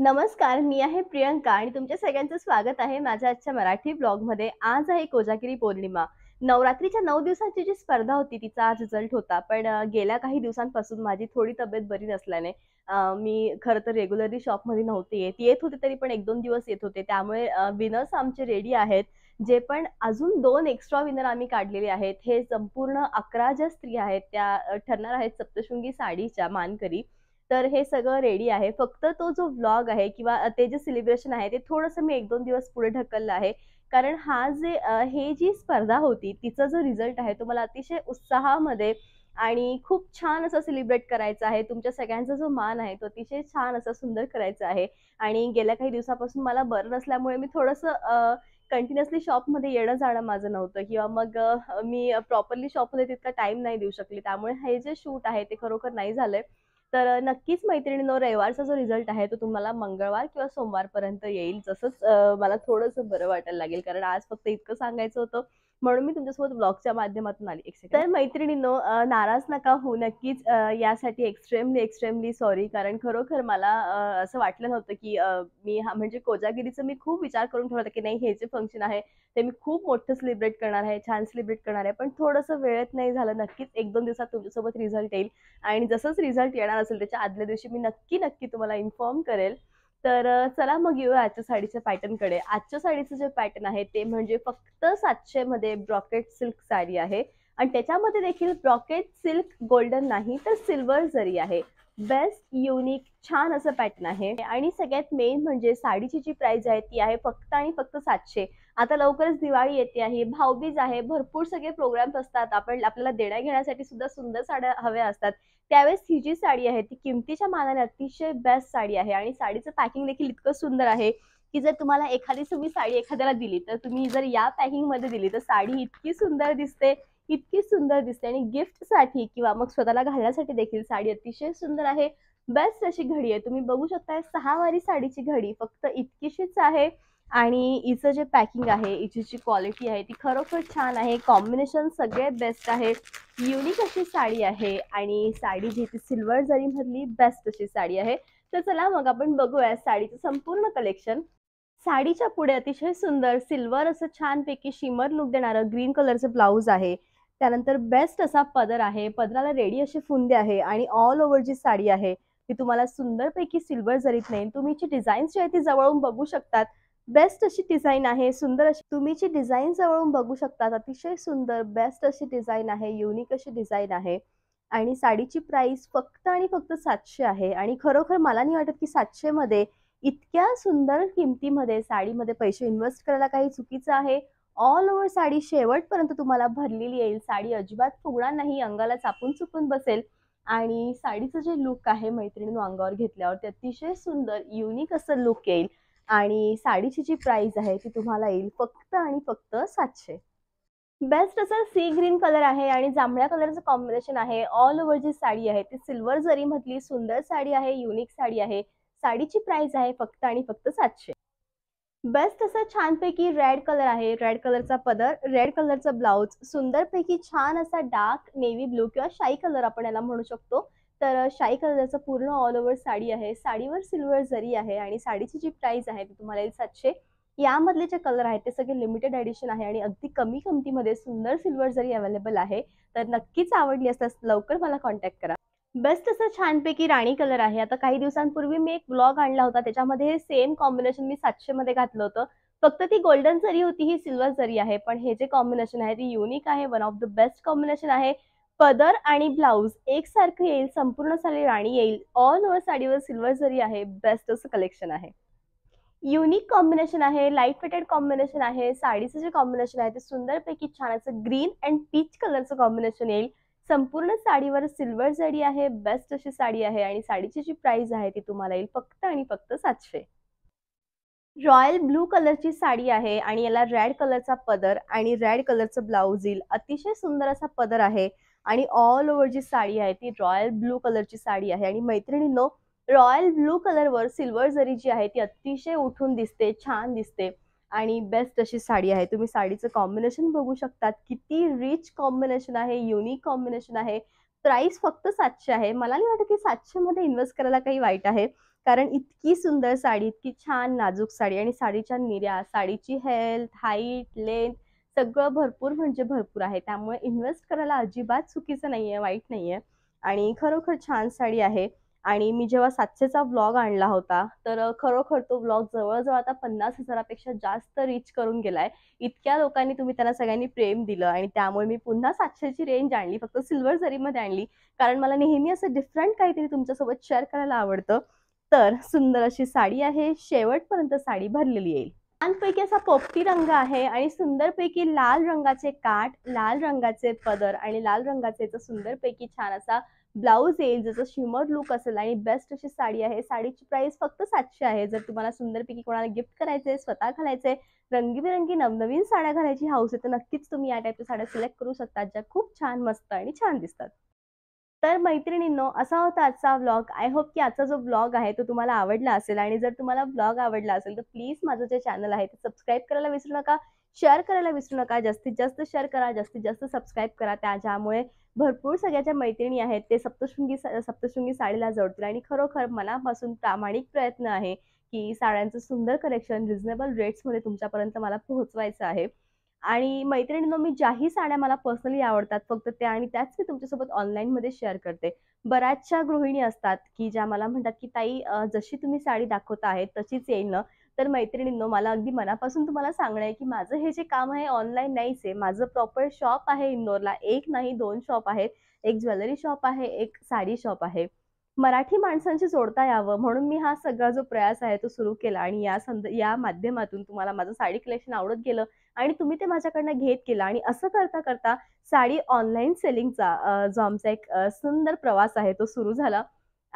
नमस्कार मी आहे प्रियंका आणि तुमच्या सगळ्यांचं स्वागत आहे माझ्या आजच्या मराठी ब्लॉगमध्ये आज आहे कोजागिरी पौर्णिमा नवरात्रीच्या नऊ दिवसांची जी स्पर्धा होती तिचा आज रिझल्ट होता पण गेल्या काही दिवसांपासून माझी थोडी तब्येत बरी नसल्याने मी खरं तर रेग्युलरली शॉपमध्ये नव्हते येत येत होते तरी पण एक दोन दिवस येत होते त्यामुळे विनर्स आमचे रेडी आहेत जे पण अजून दोन एक्स्ट्रा विनर आम्ही काढलेले आहेत हे संपूर्ण अकरा ज्या स्त्री आहेत त्या ठरणार आहेत सप्तशृंगी साडीच्या मानकरी तर हे सगळं रेडी आहे फक्त तो जो व्लॉग आहे किंवा ते जे सेलिब्रेशन आहे ते थोडंसं मी एक दोन दिवस पुढे ढकललं आहे कारण हा जे हे जी स्पर्धा होती तिचा जो रिझल्ट आहे तो मला अतिशय उत्साहामध्ये आणि खूप छान असं सेलिब्रेट करायचं आहे तुमच्या सगळ्यांचा जो मान आहे तो अतिशय छान असा सुंदर करायचा आहे आणि गेल्या काही दिवसापासून मला बरं नसल्यामुळे मी थोडंसं कंटिन्युअसली शॉपमध्ये येणं जाणं माझं नव्हतं किंवा मग मी प्रॉपरली शॉपमध्ये तितका टाइम नाही देऊ शकले त्यामुळे हे जे शूट आहे ते खरोखर नाही झालंय तर नक्कीच मैत्रिणींनो रविवारचा जो रिझल्ट आहे तो तुम्हाला मंगळवार किंवा सोमवारपर्यंत येईल जसंच मला थोडंसं बरं वाटायला लागेल कारण आज फक्त इतकं सांगायचं होतं म्हणून मी तुमच्यासोबत ब्लॉगच्या माध्यमातून आली तर मैत्रिणीनो नाराज नका हो नक्कीच यासाठी एक्स्ट्रीमली एक्स्ट्रीमली सॉरी कारण खरोखर मला असं वाटलं नव्हतं की मी हा म्हणजे कोजागिरीचं मी खूप विचार करून ठेवला की नाही हे जे फंक्शन आहे ते मी खूप मोठं सेलिब्रेट करणार आहे छान सेलिब्रेट करणार आहे पण थोडंसं वेळेत नाही झालं नक्कीच एक दोन दिवसात तुमच्यासोबत रिझल्ट येईल आणि जसंच रिझल्ट येणार असेल त्याच्या आदल्या दिवशी मी नक्की नक्की तुम्हाला इन्फॉर्म करेल तर चला मग येऊया आजच्या साडीच्या पॅटर्न कडे आजच्या साडीचं जे पॅटर्न आहे ते म्हणजे फक्त सातशे मध्ये ब्रॉकेट सिल्क साडी आहे आणि त्याच्यामध्ये देखील ब्रॉकेट सिल्क गोल्डन नाही तर सिल्वर जरी आहे बेस्ट युनिक छान असं पॅटर्न आहे आणि सगळ्यात मेन म्हणजे साडीची जी प्राइस आहे ती आहे फक्त आणि फक्त सातशे आता लवकरच दिवाळी येते आहे भाऊबीज आहे भरपूर सगळे प्रोग्राम्स असतात आपण आपल्याला देण्या घेण्यासाठी सुद्धा सुंदर साड्या हव्या असतात त्यावेळेस ही जी साडी आहे ती किमतीच्या मानाने अतिशय बेस्ट साडी आहे आणि साडीचं पॅकिंग देखील इतकं सुंदर आहे की जर तुम्हाला एखादी तुम्ही साडी एखाद्याला दिली तर तुम्ही जर या पॅकिंगमध्ये दिली तर साडी इतकी सुंदर दिसते इतकी सुंदर दिसते आणि गिफ्टसाठी किंवा मग स्वतःला घालण्यासाठी देखील साडी अतिशय सुंदर आहे बेस्ट अशी घडी आहे तुम्ही बघू शकता सहावारी साडीची घडी फक्त इतकीशीच आहे आणि हिचं जे पॅकिंग आहे हिची जी क्वालिटी आहे ती खरोखर छान आहे कॉम्बिनेशन सगळे बेस्ट आहे युनिक अशी साडी आहे आणि साडी जी ती सिल्वर जरीमधली बेस्ट अशी साडी आहे तर चला मग आपण बघूया साडीचं संपूर्ण कलेक्शन साडीच्या पुढे अतिशय सुंदर सिल्वर असं छानपैकी शिमर लुक देणारं ग्रीन कलरचं ब्लाऊज आहे त्यानंतर बेस्ट असा पदर आहे पदराला रेडी असे फुंदे आहे आणि ऑल ओव्हर जी साडी आहे ती तुम्हाला सुंदरपैकी सिल्वर जरीत नाही तुम्ही जी डिझाईन्स जी आहे ती जवळून बघू शकतात बेस्ट अशी डिझाईन आहे सुंदर अशी तुम्ही जी डिझाईन जवळून बघू शकता अतिशय सुंदर बेस्ट अशी डिझाईन आहे युनिक अशी डिझाईन आहे आणि साडीची प्राइस फक्त आणि फक्त सातशे आहे आणि खरोखर मला नाही वाटत की सातशेमध्ये इतक्या सुंदर किमतीमध्ये साडीमध्ये पैसे इन्व्हेस्ट करायला काही चुकीचं आहे ऑल ओव्हर साडी शेवटपर्यंत तुम्हाला भरलेली येईल साडी अजिबात फुगणार नाही अंगाला चापून चुकून बसेल आणि साडीचं जे लुक आहे मैत्रिणीनं अंगावर घेतल्यावर ते अतिशय सुंदर युनिक असं लुक येईल आणि साडीची जी प्राइस आहे ती तुम्हाला येईल फक्त आणि फक्त सातशे बेस्ट असं सी ग्रीन कलर आहे आणि जांभळ्या कलरचं कॉम्बिनेशन आहे ऑल ओव्हर जी साडी आहे ती सिल्वर जरी मधली सुंदर साडी आहे युनिक साडी आहे साडीची प्राइस आहे फक्त आणि फक्त सातशे बेस्ट असा छानपैकी रेड कलर आहे रेड कलरचा पदर रेड कलरचा ब्लाउज सुंदरपैकी छान असा डार्क नेव्ही ब्लू किंवा शाई कलर आपण याला म्हणू शकतो तर शाही कलरचं पूर्ण ऑल ओव्हर साडी आहे साडीवर सिल्वर जरी आहे आणि साडीची जी प्राइस आहे ती तुम्हाला येईल सातशे यामधले जे कलर आहेत ते सगळे लिमिटेड एडिशन आहे आणि अगदी कमी किमतीमध्ये सुंदर सिल्वर जरी अवेलेबल आहे तर नक्कीच आवडली असल्यास लवकर मला कॉन्टॅक्ट करा बेस्ट असं छानपैकी राणी कलर आहे आता काही दिवसांपूर्वी मी एक ब्लॉग आणला होता त्याच्यामध्ये हे सेम कॉम्बिनेशन मी सातशे मध्ये घातलं होतं फक्त ती गोल्डन जरी होती ही सिल्वर जरी आहे पण हे जे कॉम्बिनेशन आहे ती युनिक आहे one of the best combination आहे पदर आणि ब्लाऊज एकसारखं येईल संपूर्ण साडी राणी येईल ऑल ओव्हर साडीवर सिल्वर जरी आहे बेस्ट असं कलेक्शन आहे युनिक कॉम्बिनेशन आहे लाईट वेटेड कॉम्बिनेशन आहे साडीचं जे कॉम्बिनेशन आहे ते सुंदरपैकी छान असं ग्रीन अँड पीच कलरचं कॉम्बिनेशन येईल संपूर्ण साडीवर सिल्वर जरी आहे बेस्ट अशी साडी आहे आणि साडीची जी प्राइस आहे ती तुम्हाला येईल फक्त आणि फक्त सातशे रॉयल ब्लू कलरची साडी आहे आणि याला रेड कलरचा पदर आणि रेड कलरचं ब्लाऊज येईल अतिशय सुंदर असा पदर आहे आणि ऑल ओव्हर जी साडी आहे ती रॉयल ब्लू कलरची साडी आहे आणि मैत्रिणींनो रॉयल ब्लू कलरवर सिल्वर जरी जी आहे ती अतिशय उठून दिसते छान दिसते आणि बेस्ट अशी साडी आहे तुम्ही साडीचं कॉम्बिनेशन बघू शकतात किती रिच कॉम्बिनेशन आहे युनिक कॉम्बिनेशन आहे प्राइस फक्त सातशे आहे मला नाही वाटत की सातशेमध्ये इन्व्हेस्ट करायला काही वाईट आहे कारण इतकी सुंदर साडी इतकी छान नाजूक साडी आणि साडीच्या निर्या साडीची हेल्थ हाईट लेंथ सगळं भरपूर म्हणजे भरपूर आहे त्यामुळे इन्व्हेस्ट करायला अजिबात चुकीचं नाही आहे वाईट नाही आहे आणि खरोखर छान साडी आहे आणि मी जेव्हा सातशेचा व्लॉग आणला होता तर खरोखर तो व्लॉग जवळजवळ आता पन्नास हजारापेक्षा जास्त रीच करून गेलाय इतक्या लोकांनी तुम्ही त्यांना सगळ्यांनी प्रेम दिलं आणि त्यामुळे मी पुन्हा सातशेची रेंज आणली फक्त सिल्वर जरीमध्ये आणली कारण मला नेहमी असं डिफरंट काहीतरी तुमच्यासोबत शेअर करायला आवडतं तर सुंदर अशी साडी आहे शेवटपर्यंत साडी भरलेली येईल छानपैकी असा पोपटी रंग आहे आणि सुंदरपैकी लाल रंगाचे काठ लाल रंगाचे पदर आणि लाल रंगाचे सुंदरपैकी छान असा ब्लाऊज येईल ज्याचा शिमर लुक असेल आणि बेस्ट अशी साडी आहे साडीची प्राइस फक्त सातशे आहे जर तुम्हाला सुंदरपैकी कोणाला गिफ्ट करायचे स्वतः घालायचे रंगीबिरंगी नवनवीन साड्या घालायची हाऊस आहे तर नक्कीच तुम्ही या टाईपच्या साड्या सिलेक्ट करू शकता ज्या खूप छान मस्त आणि छान दिसतात तर मैत्रिणींनो असा होता आजचा व्लॉग आय होप की आजचा जो व्लॉग आहे तो तुम्हाला आवडला असेल आणि जर तुम्हाला व्लॉग आवडला असेल तर प्लीज माझं जे चॅनल आहे ते सबस्क्राईब करायला विसरू नका शेअर करायला विसरू नका जास्तीत जास्त शेअर करा जास्तीत जास्त सबस्क्राईब करा त्या ज्यामुळे भरपूर सगळ्या ज्या मैत्रिणी आहेत ते सप्तशृंगी सप्तशृंगी साडीला जोडतील आणि खरोखर मनापासून प्रामाणिक प्रयत्न आहे की साड्यांचं सुंदर कलेक्शन रिझनेबल रेट्समध्ये तुमच्यापर्यंत मला पोहोचवायचं आहे आणि मैत्रिणींनो मी ज्याही साड्या मला पर्सनली आवडतात फक्त त्या आणि त्याच मी तुमच्यासोबत ऑनलाईनमध्ये शेअर करते बऱ्याचशा गृहिणी असतात की ज्या मला म्हणतात की ताई जशी तुम्ही साडी दाखवता आहे तशीच येईल ना तर मैत्रिणींनो मला अगदी मनापासून तुम्हाला सांगणं आहे की माझं हे जे काम आहे ऑनलाईन नाहीच आहे माझं प्रॉपर शॉप आहे इंदोरला एक नाही दोन शॉप आहेत एक ज्वेलरी शॉप आहे एक साडी शॉप आहे मराठी माणसांशी जोडता यावं म्हणून मी हा सगळा जो प्रयास आहे तो सुरू केला आणि या संद या माध्यमातून तुम्हाला माझं साडी कलेक्शन आवडत गेलं आणि तुम्ही ते माझ्याकडनं घेत केलं आणि असं करता करता साडी ऑनलाईन सेलिंगचा जो आमचा एक सुंदर प्रवास आहे तो सुरू झाला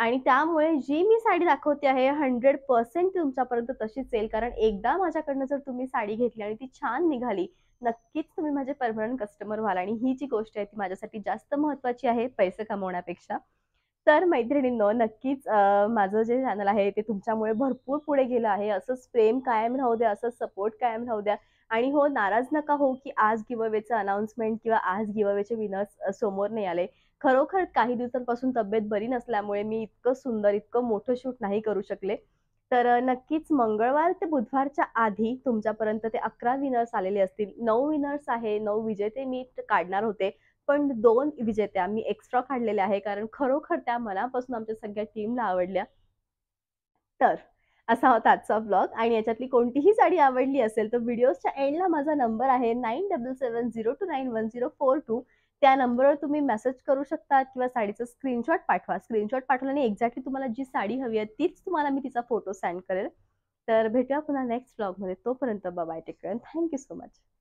आणि त्यामुळे जी मी साडी दाखवते आहे हंड्रेड पर्सेंट तुमच्यापर्यंत तशीच येईल कारण एकदा माझ्याकडनं जर तुम्ही साडी घेतली आणि ती छान निघाली नक्कीच तुम्ही माझे परमनंट कस्टमर व्हाल आणि ही जी गोष्ट आहे ती माझ्यासाठी जास्त महत्वाची आहे पैसे कमवण्यापेक्षा तर मैत्रिणींनो नक्कीच माझं जे चॅनल आहे ते तुमच्यामुळे भरपूर पुढे गेलं आहे असंच प्रेम कायम राहू द्या असंच सपोर्ट कायम राहू द्या आणि हो नाराज नका हो की आज गिवावेचं अनाऊन्समेंट किंवा आज गिवावेचे विनर्स समोर नाही आले खरोखर काही दिवसांपासून तब्येत बरी नसल्यामुळे मी इतकं सुंदर इतकं मोठं शूट नाही करू शकले तर नक्कीच मंगळवार ते बुधवारच्या आधी तुमच्यापर्यंत ते अकरा विनर्स आलेले असतील नऊ विनर्स आहे नऊ विजेते मी काढणार होते पण दोन विजेत्या मी एक्स्ट्रा काढलेल्या आहे कारण खरोखर त्या मनापासून आमच्या सगळ्या टीमला आवडल्या तर असा होता आजचा ब्लॉग आणि याच्यातली कोणतीही साडी आवडली असेल तर व्हिडिओच्या एंडला माझा नंबर आहे nine double seven zero two nine one zero four two त्या नंबरवर तुम्ही मेसेज करू शकता किंवा साडीचा स्क्रीनशॉट पाठवा स्क्रीनशॉट पाठवल्याने एक्झॅक्टली तुम्हाला जी साडी हवी आहे तीच तुम्हाला मी तिचा फोटो सेंड करेल तर भेटूया पुन्हा नेक्स्ट ब्लॉगमध्ये तोपर्यंत bye take care thank you so much